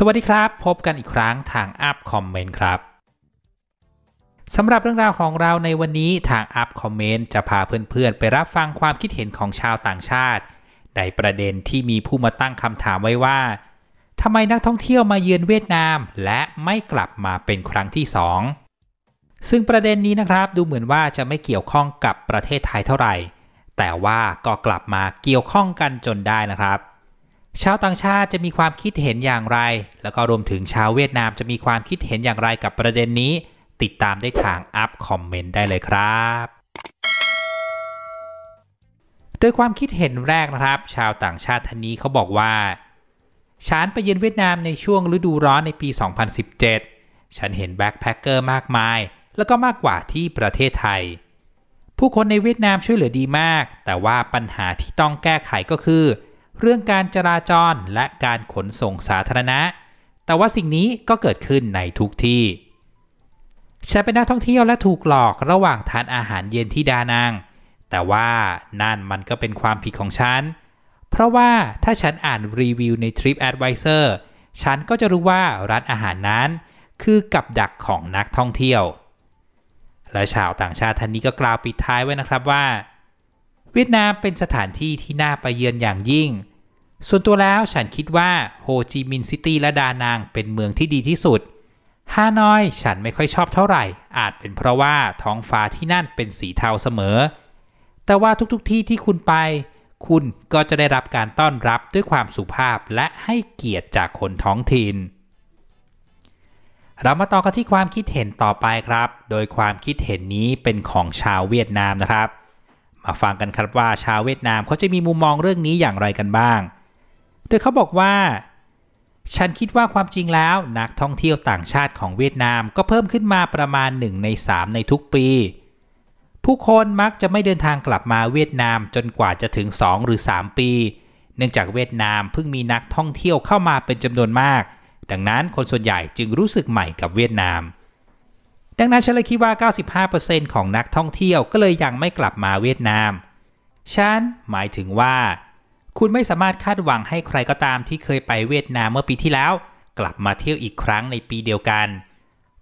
สวัสดีครับพบกันอีกครั้งทางอัพคอมเมนต์ครับสำหรับเรื่องราวของเราในวันนี้ทางอัพคอมเมนต์จะพาเพื่อน ๆ ไปรับฟังความคิดเห็นของชาวต่างชาติ ในประเด็นที่มีผู้มาตั้งคำถามไว้ว่าทำไมนักท่องเที่ยวมาเยือนเวียดนาม และไม่กลับมาเป็นครั้งที่ 2 ซึ่งประเด็นนี้นะครับดูเหมือนว่าจะไม่เกี่ยวข้องกับประเทศไทยเท่าไหร่ แต่ว่าก็กลับมาเกี่ยวข้องกันจนได้นะครับชาวต่างชาติจะมีความคิดเห็นอย่างไร แล้วก็รวมถึงชาวเวียดนามจะมีความคิดเห็นอย่างไรกับประเด็นนี้ ติดตามได้ทางอัพคอมเมนต์ได้เลยครับ โดยความคิดเห็นแรกนะครับ ชาวต่างชาติท่านนี้เขาบอกว่า ฉันไปเยือนเวียดนามในช่วงฤดูร้อนในปี 2017 ฉันเห็นแบ็คแพคเกอร์มากมาย แล้วก็มากกว่าที่ประเทศไทย ผู้คนในเวียดนามช่วยเหลือดีมาก แต่ว่าปัญหาที่ต้องแก้ไขก็คือเรื่องการจราจรและการขนส่งสาธารณะ แต่ว่าสิ่งนี้ก็เกิดขึ้นในทุกที่ฉันเป็นนักท่องเที่ยวและถูกหลอกระหว่างทานอาหารเย็นที่ดานัง แต่ว่านั่นมันก็เป็นความผิดของฉัน เพราะว่าถ้าฉันอ่านรีวิวใน TripAdvisor ฉันก็จะรู้ว่าร้านอาหารนั้นคือกับดักของนักท่องเที่ยว และชาวต่างชาติท่านนี้ก็กล่าวปิดท้ายไว้นะครับว่า เวียดนามเป็นสถานที่ที่น่าไปเยือนอย่างยิ่งส่วนตัวแล้วฉันคิดว่าโฮจิมิน์ซิตี้และดานางเป็นเมืองที่ดีที่สุด ฮานอยฉันไม่ค่อยชอบเท่าไหร่ อาจเป็นเพราะว่าท้องฟ้าที่นั่นเป็นสีเทาเสมอ แต่ว่าทุกๆทที่ที่คุณไป คุณก็จะได้รับการต้อนรับด้วยความสุภาพและให้เกียรติจากคนท้องถิ่น เรามาต่อกันที่ความคิดเห็นต่อไปครับ โดยความคิดเห็นนี้เป็นของชาวเวียดนามนะครับ มาฟังกันครับว่าชาวเวียดนามเขาจะมีมุมมองเรื่องนี้อย่างไรกันบ้างโดยเขาบอกว่า ฉันคิดว่าความจริงแล้วนักท่องเที่ยวต่างชาติของเวียดนามก็เพิ่มขึ้นมาประมาณ1ใน3ในทุกปี ผู้คนมักจะไม่เดินทางกลับมาเวียดนามจนกว่าจะถึง 2 หรือ 3 ปี เนื่องจากเวียดนามเพิ่งมีนักท่องเที่ยวเข้ามาเป็นจำนวนมาก ดังนั้นคนส่วนใหญ่จึงรู้สึกใหม่กับเวียดนามดังนั้นฉันเลยคิดว่า 95%ของนักท่องเที่ยวก็เลยยังไม่กลับมาเวียดนามฉันหมายถึงว่าคุณไม่สามารถคาดหวังให้ใครก็ตามที่เคยไปเวียดนามเมื่อปีที่แล้ว กลับมาเที่ยวอีกครั้งในปีเดียวกัน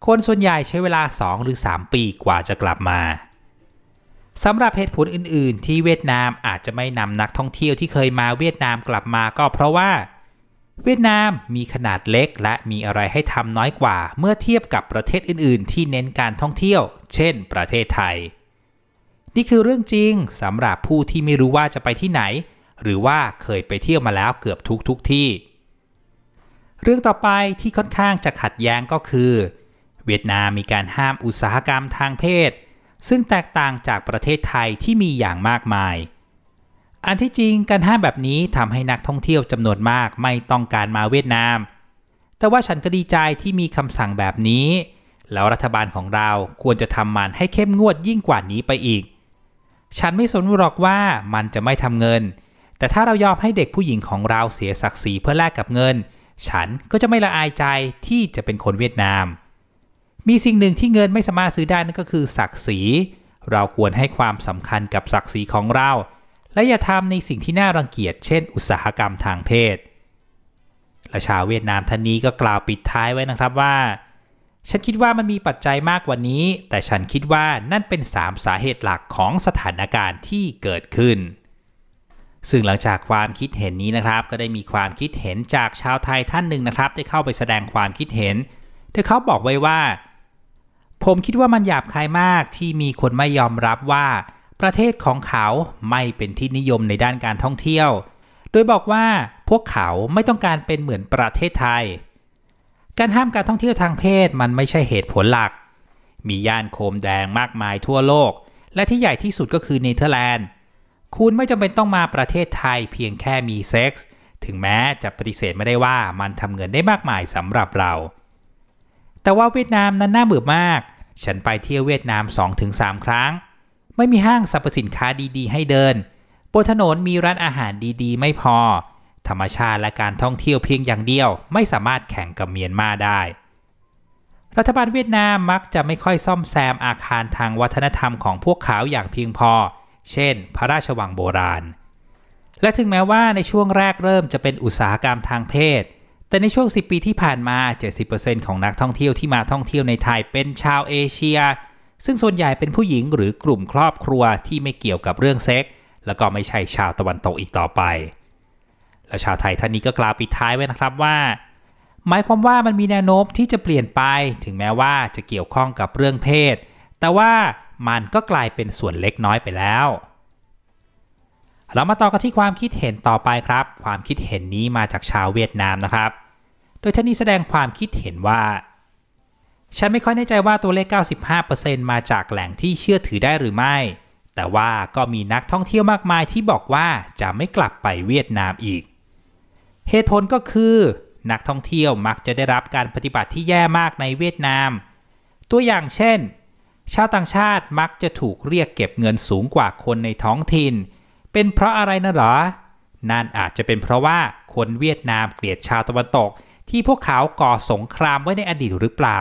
คนส่วนใหญ่ใช้เวลา2หรือ3ปีกว่าจะกลับมาสำหรับเหตุผลอื่น ๆ ที่เวียดนามอาจจะไม่นำนักท่องเที่ยวที่เคยมาเวียดนามกลับมาก็เพราะว่า เวียดนามมีขนาดเล็กและมีอะไรให้ทำน้อยกว่า เมื่อเทียบกับประเทศอื่น ๆ ที่เน้นการท่องเที่ยว เช่น ประเทศไทย นี่คือเรื่องจริงสำหรับผู้ที่ไม่รู้ว่าจะไปที่ไหนหรือว่าเคยไปเที่ยวมาแล้วเกือบทุกทุกที่ เรื่องต่อไปที่ค่อนข้างจะขัดแย้งก็คือ เวียดนามมีการห้ามอุตสาหกรรมทางเพศ ซึ่งแตกต่างจากประเทศไทยที่มีอย่างมากมาย อันที่จริงการห้ามแบบนี้ทำให้นักท่องเที่ยวจำนวนมากไม่ต้องการมาเวียดนาม แต่ว่าฉันก็ดีใจที่มีคำสั่งแบบนี้ แล้วรัฐบาลของเราควรจะทำมันให้เข้มงวดยิ่งกว่านี้ไปอีก ฉันไม่สนหรอกว่ามันจะไม่ทำเงินแต่ถ้าเรายอมให้เด็กผู้หญิงของเราเสียศักดิ์ศรีเพื่อแลกกับเงิน ฉันก็จะไม่ละอายใจที่จะเป็นคนเวียดนาม มีสิ่งหนึ่งที่เงินไม่สามารถซื้อได้นั่นก็คือศักดิ์ศรี เราควรให้ความสำคัญกับศักดิ์ศรีของเรา และอย่าทำในสิ่งที่น่ารังเกียจ เช่นอุตสาหกรรมทางเพศและชาวเวียดนามท่านนี้ก็กล่าวปิดท้ายไว้นะครับว่า ฉันคิดว่ามันมีปัจจัยมากกว่านี้ แต่ฉันคิดว่านั่นเป็น3สาเหตุหลักของสถานการณ์ที่เกิดขึ้นซึ่งหลังจากความคิดเห็นนี้นะครับก็ได้มีความคิดเห็นจากชาวไทยท่านหนึ่งนะครับได้เข้าไปแสดงความคิดเห็นที่เขาบอกไว้ว่า ผมคิดว่ามันหยาบคายมากที่มีคนไม่ยอมรับว่า ประเทศของเขาไม่เป็นที่นิยมในด้านการท่องเที่ยว โดยบอกว่าพวกเขาไม่ต้องการเป็นเหมือนประเทศไทย การห้ามการท่องเที่ยวทางเพศมันไม่ใช่เหตุผลหลัก มีย่านโคมแดงมากมายทั่วโลก และที่ใหญ่ที่สุดก็คือเนเธอร์แลนด์คุณไม่จำเป็นต้องมาประเทศไทยเพียงแค่มีเซ็กส์ถึงแม้จะปฏิเสธไม่ได้ว่ามันทำเงินได้มากมายสำหรับเรา แต่ว่าเวียดนามนั้นน่าเบื่อมาก ฉันไปเที่ยวเวียดนาม 2-3 ครั้ง ไม่มีห้างสรรพสินค้าดีๆให้เดินบนถนนมีร้านอาหารดีๆไม่พอ ธรรมชาติและการท่องเที่ยวเพียงอย่างเดียว ไม่สามารถแข่งกับเมียนมาได้ รัฐบาลเวียดนามมักจะไม่ค่อยซ่อมแซมอาคารทางวัฒนธรรมของพวกเขาอย่างเพียงพอเช่นพระราชวังโบราณ และถึงแม้ว่าในช่วงแรกเริ่มจะเป็นอุตสาหกรรมทางเพศ แต่ในช่วง 10 ปีที่ผ่านมา 70%ของนักท่องเที่ยวที่มาท่องเที่ยวในไทยเป็นชาวเอเชีย ซึ่งส่วนใหญ่เป็นผู้หญิงหรือกลุ่มครอบครัวที่ไม่เกี่ยวกับเรื่องเซ็ก แล้วก็ไม่ใช่ชาวตะวันตกอีกต่อไป และชาวไทยท่านนี้ก็กล่าวปิดท้ายไว้นะครับว่า หมายความว่ามันมีแนวโน้มที่จะเปลี่ยนไป ถึงแม้ว่าจะเกี่ยวข้องกับเรื่องเพศแต่ว่ามันก็กลายเป็นส่วนเล็กน้อยไปแล้ว เรามาต่อกันที่ความคิดเห็นต่อไปครับ ความคิดเห็นนี้มาจากชาวเวียดนามนะครับ โดยท่านนี้แสดงความคิดเห็นว่า ฉันไม่ค่อยแน่ใจว่าตัวเลข 95%มาจากแหล่งที่เชื่อถือได้หรือไม่ แต่ว่าก็มีนักท่องเที่ยวมากมายที่บอกว่าจะไม่กลับไปเวียดนามอีก เหตุผลก็คือนักท่องเที่ยวมักจะได้รับการปฏิบัติที่แย่มากในเวียดนาม ตัวอย่างเช่นชาวต่างชาติมักจะถูกเรียกเก็บเงินสูงกว่าคนในท้องถิ่น เป็นเพราะอะไรนะหรอนั่นอาจจะเป็นเพราะว่าคนเวียดนามเกลียดชาวตะวันตกที่พวกเขาก่อสงครามไว้ในอดีตหรือเปล่า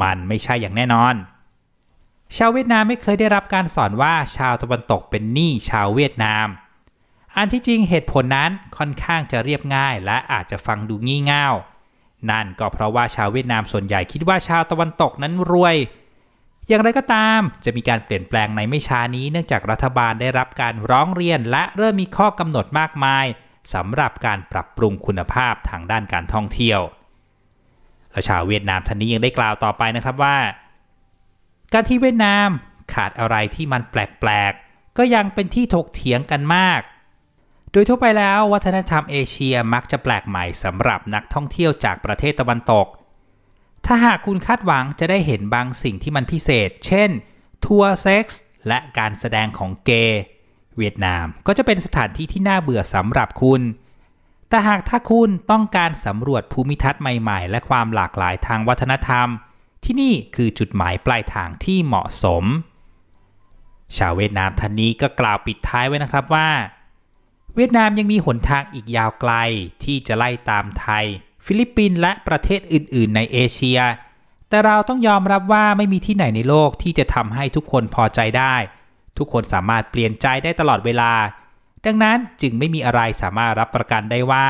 มันไม่ใช่อย่างแน่นอน ชาวเวียดนามไม่เคยได้รับการสอนว่าชาวตะวันตกเป็นหนี้ชาวเวียดนาม อันที่จริงเหตุผลนั้นค่อนข้างจะเรียบง่ายและอาจจะฟังดูงี่เง่า นั่นก็เพราะว่าชาวเวียดนามส่วนใหญ่คิดว่าชาวตะวันตกนั้นรวยอย่างไรก็ตามจะมีการเปลี่ยนแปลงในไม่ช้านี้เนื่องจากรัฐบาลได้รับการร้องเรียนและเริ่มมีข้อกำหนดมากมายสำหรับการปรับปรุงคุณภาพทางด้านการท่องเที่ยวและชาวเวียดนามท่านนี้ยังได้กล่าวต่อไปนะครับว่า การที่เวียดนามขาดอะไรที่มันแปลกๆ ก็ยังเป็นที่ถกเถียงกันมาก โดยทั่วไปแล้ว วัฒนธรรมเอเชียมักจะแปลกใหม่สำหรับนักท่องเที่ยวจากประเทศตะวันตกถ้าหากคุณคาดหวังจะได้เห็นบางสิ่งที่มันพิเศษ เช่น ทัวร์เซ็กส์และการแสดงของเกย์เวียดนามก็จะเป็นสถานที่ที่น่าเบื่อสำหรับคุณ แต่หากถ้าคุณต้องการสำรวจภูมิทัศน์ใหม่ๆ และความหลากหลายทางวัฒนธรรม ที่นี่คือจุดหมายปลายทางที่เหมาะสม ชาวเวียดนามท่านนี้ก็กล่าวปิดท้ายไว้นะครับว่า เวียดนามยังมีหนทางอีกยาวไกลที่จะไล่ตามไทยฟิลิปปินส์และประเทศอื่น ๆ ในเอเชีย แต่เราต้องยอมรับว่าไม่มีที่ไหนในโลกที่จะทำให้ทุกคนพอใจได้ ทุกคนสามารถเปลี่ยนใจได้ตลอดเวลา ดังนั้นจึงไม่มีอะไรสามารถรับประกันได้ว่า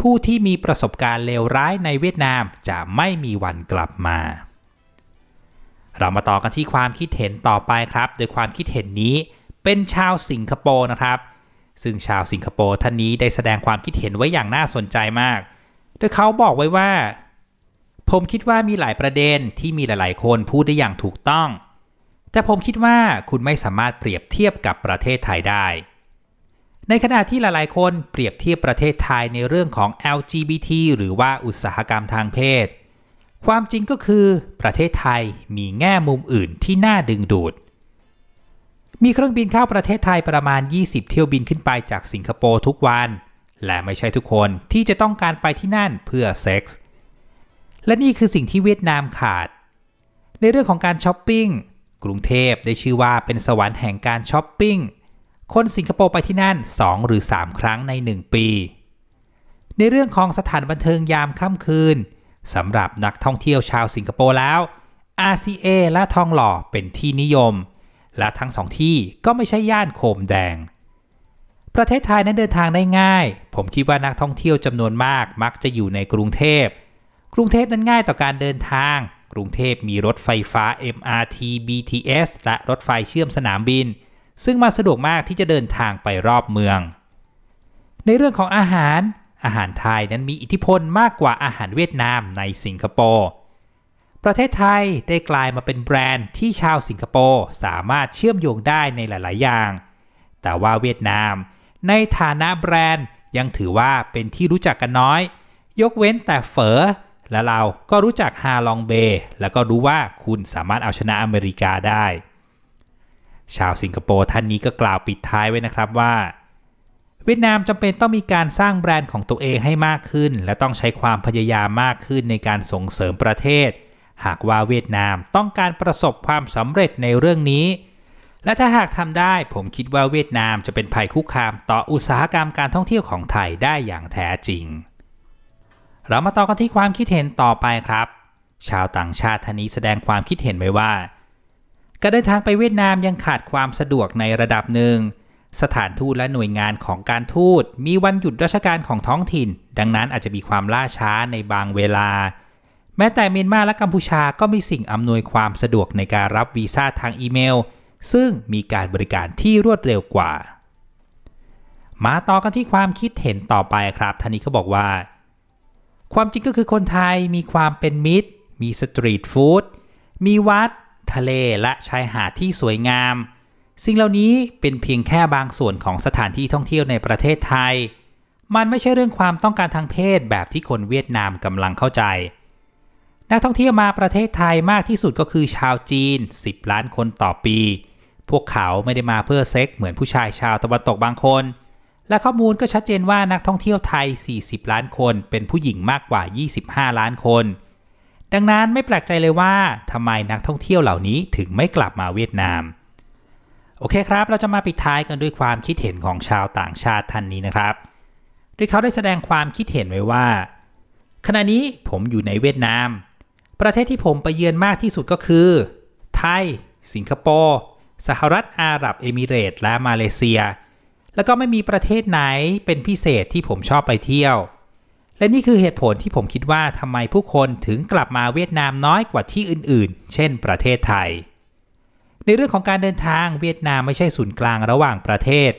ผู้ที่มีประสบการณ์เลวร้ายในเวียดนามจะไม่มีวันกลับมา เรามาต่อกันที่ความคิดเห็นต่อไปครับ โดยความคิดเห็นนี้ เป็นชาวสิงคโปร์นะครับ ซึ่งชาวสิงคโปร์ท่านนี้ได้แสดงความคิดเห็นไว้อย่างน่าสนใจมากโดยเขาบอกไว้ว่า ผมคิดว่ามีหลายประเด็นที่มีหลายๆคนพูดได้อย่างถูกต้อง แต่ผมคิดว่าคุณไม่สามารถเปรียบเทียบกับประเทศไทยได้ ในขณะที่หลายๆคนเปรียบเทียบประเทศไทยในเรื่องของ LGBT หรือว่าอุตสาหกรรมทางเพศ ความจริงก็คือ ประเทศไทยมีแง่มุมอื่นที่น่าดึงดูด มีเครื่องบินเข้าประเทศไทยประมาณ 20 เที่ยวบินขึ้นไปจากสิงคโปร์ทุกวันและไม่ใช่ทุกคนที่จะต้องการไปที่นั่นเพื่อเซ็กส์ และนี่คือสิ่งที่เวียดนามขาด ในเรื่องของการช้อปปิ้ง กรุงเทพได้ชื่อว่าเป็นสวรรค์แห่งการช้อปปิ้ง คนสิงคโปร์ไปที่นั่น 2 หรือ 3 ครั้งใน 1 ปี ในเรื่องของสถานบันเทิงยามค่ำคืนสำหรับนักท่องเที่ยวชาวสิงคโปร์แล้ว RCA และทองหล่อเป็นที่นิยม และทั้งสองที่ก็ไม่ใช่ย่านโคมแดงประเทศไทยนั้นเดินทางได้ง่าย ผมคิดว่านักท่องเที่ยวจำนวนมากมักจะอยู่ในกรุงเทพ กรุงเทพนั้นง่ายต่อการเดินทาง กรุงเทพมีรถไฟฟ้า MRT BTS และรถไฟเชื่อมสนามบิน ซึ่งมาสะดวกมากที่จะเดินทางไปรอบเมือง ในเรื่องของอาหาร อาหารไทยนั้นมีอิทธิพลมากกว่าอาหารเวียดนามในสิงคโปร์ ประเทศไทยได้กลายมาเป็นแบรนด์ที่ชาวสิงคโปร์สามารถเชื่อมโยงได้ในหลายๆ อย่าง แต่ว่าเวียดนามในฐานะแบรนด์ยังถือว่าเป็นที่รู้จักกันน้อย ยกเว้นแต่เฟอและเราก็รู้จักฮาลองเบย์แล้วก็รู้ว่าคุณสามารถเอาชนะอเมริกาได้ ชาวสิงคโปร์ท่านนี้ก็กล่าวปิดท้ายไว้นะครับว่า เวียดนามจำเป็นต้องมีการสร้างแบรนด์ของตัวเองให้มากขึ้น และต้องใช้ความพยายามมากขึ้นในการส่งเสริมประเทศ หากว่าเวียดนามต้องการประสบความสำเร็จในเรื่องนี้และถ้าหากทำได้ ผมคิดว่าเวียดนามจะเป็นภัยคุกคาม ต่ออุตสาหกรรมการท่องเที่ยวของไทยได้อย่างแท้จริง เรามาต่อกันที่ความคิดเห็นต่อไปครับ ชาวต่างชาติท่านนี้แสดงความคิดเห็นไว้ว่า การเดินทางไปเวียดนามยังขาดความสะดวกในระดับหนึ่ง สถานทูตและหน่วยงานของการทูต มีวันหยุดราชการของท้องถิ่น ดังนั้นอาจจะมีความล่าช้าในบางเวลา แม้แต่เมียนมาและกัมพูชาก็มีสิ่งอำนวยความสะดวกในการรับวีซ่าทางอีเมลซึ่งมีการบริการที่รวดเร็วกว่า มาต่อกันที่ความคิดเห็นต่อไปครับ ท่านนี้เขาบอกว่า ความจริงก็คือคนไทยมีความเป็นมิตร มีสตรีทฟู้ด มีวัด ทะเล และชายหาดที่สวยงาม สิ่งเหล่านี้เป็นเพียงแค่บางส่วนของสถานที่ท่องเที่ยวในประเทศไทย มันไม่ใช่เรื่องความต้องการทางเพศแบบที่คนเวียดนามกำลังเข้าใจ นักท่องเที่ยวมาประเทศไทยมากที่สุดก็คือชาวจีน 10 ล้านคนต่อปีพวกเขาไม่ได้มาเพื่อเซ็ก เหมือนผู้ชายชาวตะวันตกบางคน และข้อมูลก็ชัดเจนว่านักท่องเที่ยวไทย 40 ล้านคนเป็นผู้หญิงมากกว่า 25 ล้านคน ดังนั้นไม่แปลกใจเลยว่าทำไมนักท่องเที่ยวเหล่านี้ถึงไม่กลับมาเวียดนาม โอเคครับ เราจะมาปิดท้ายกันด้วยความคิดเห็นของชาวต่างชาติท่านนี้นะครับ โดยเขาได้แสดงความคิดเห็นไว้ว่า ขณะนี้ผมอยู่ในเวียดนาม ประเทศที่ผมไปเยือนมากที่สุดก็คือ ไทย สิงคโปร์สหรัฐอาหรับเอมิเรตและมาเลเซีย แล้วก็ไม่มีประเทศไหนเป็นพิเศษที่ผมชอบไปเที่ยว และนี่คือเหตุผลที่ผมคิดว่าทำไมผู้คนถึงกลับมาเวียดนามน้อยกว่าที่อื่นๆ เช่นประเทศไทย ในเรื่องของการเดินทางเวียดนามไม่ใช่ศูนย์กลางระหว่างประเทศ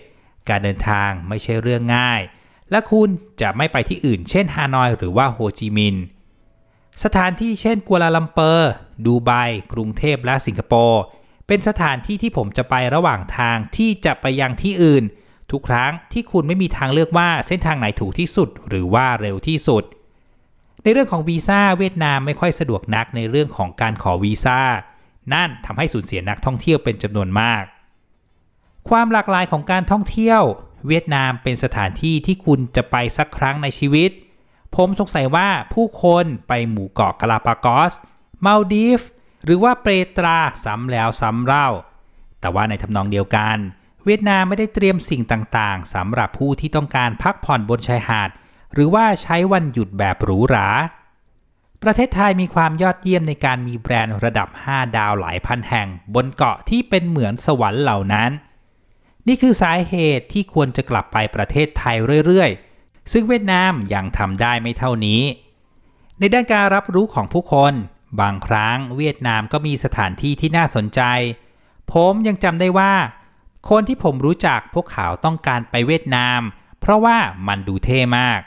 การเดินทางไม่ใช่เรื่องง่าย และคุณจะไม่ไปที่อื่น เช่นฮานอยหรือว่าโฮจิมินห์สถานที่เช่นกัวลาลัมเปอร์ ดูไบกรุงเทพและสิงคโปร์เป็นสถานที่ที่ผมจะไประหว่างทางที่จะไปยังที่อื่น ทุกครั้งที่คุณไม่มีทางเลือกว่าเส้นทางไหนถูกที่สุดหรือว่าเร็วที่สุด ในเรื่องของวีซ่า เวียดนามไม่ค่อยสะดวกนักในเรื่องของการขอวีซ่านั่นทำให้สูญเสียนักท่องเที่ยวเป็นจำนวนมาก ความหลากหลายของการท่องเที่ยว เวียดนามเป็นสถานที่ที่คุณจะไปสักครั้งในชีวิต ผมสงสัยว่าผู้คนไปหมู่เกาะกาลาปากอสมาลดีฟหรือว่าเปรตราซ้ำแล้วซ้ำเล่า แต่ว่าในทำนองเดียวกัน เวียดนามไม่ได้เตรียมสิ่งต่างๆสำหรับผู้ที่ต้องการพักผ่อนบนชายหาด หรือว่าใช้วันหยุดแบบหรูหรา ประเทศไทยมีความยอดเยี่ยมในการมีแบรนด์ระดับ 5 ดาวหลายพันแห่งบนเกาะที่เป็นเหมือนสวรรค์เหล่านั้น นี่คือสาเหตุที่ควรจะกลับไปประเทศไทยเรื่อยๆซึ่งเวียดนามยังทำได้ไม่เท่านี้ ในด้านการรับรู้ของผู้คนบางครั้งเวียดนามก็มีสถานที่ที่น่าสนใจ ผมยังจำได้ว่าคนที่ผมรู้จักพวกเขาต้องการไปเวียดนาม เพราะว่ามันดูเท่มาก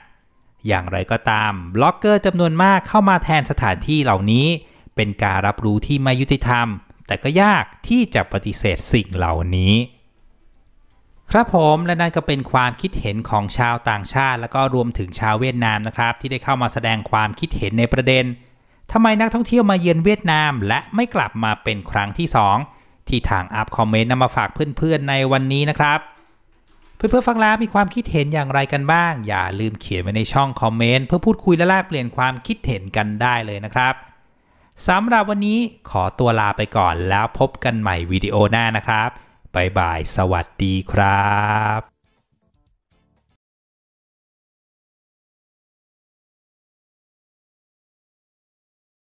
อย่างไรก็ตามบล็อกเกอร์จำนวนมากเข้ามาแทนสถานที่เหล่านี้ เป็นการรับรู้ที่ไม่ยุติธรรม แต่ก็ยากที่จะปฏิเสธสิ่งเหล่านี้ ครับผมและนั่นก็เป็นความคิดเห็นของชาวต่างชาติ และก็รวมถึงชาวเวียดนามนะครับที่ได้เข้ามาแสดงความคิดเห็นในประเด็นทำไมนักท่องเที่ยวมาเยือนเวียดนามและไม่กลับมาเป็นครั้งที่ 2 ที่ทางอัพคอมเมนต์นำมาฝากเพื่อนๆในวันนี้นะครับ เพื่อนๆฟังแล้วมีความคิดเห็นอย่างไรกันบ้าง อย่าลืมเขียนไว้ในช่องคอมเมนต์เพื่อพูดคุยและแลกเปลี่ยนความคิดเห็นกันได้เลยนะครับสำหรับวันนี้ขอตัวลาไปก่อนแล้วพบกันใหม่วิดีโอหน้านะครับบายบาย สวัสดีครับ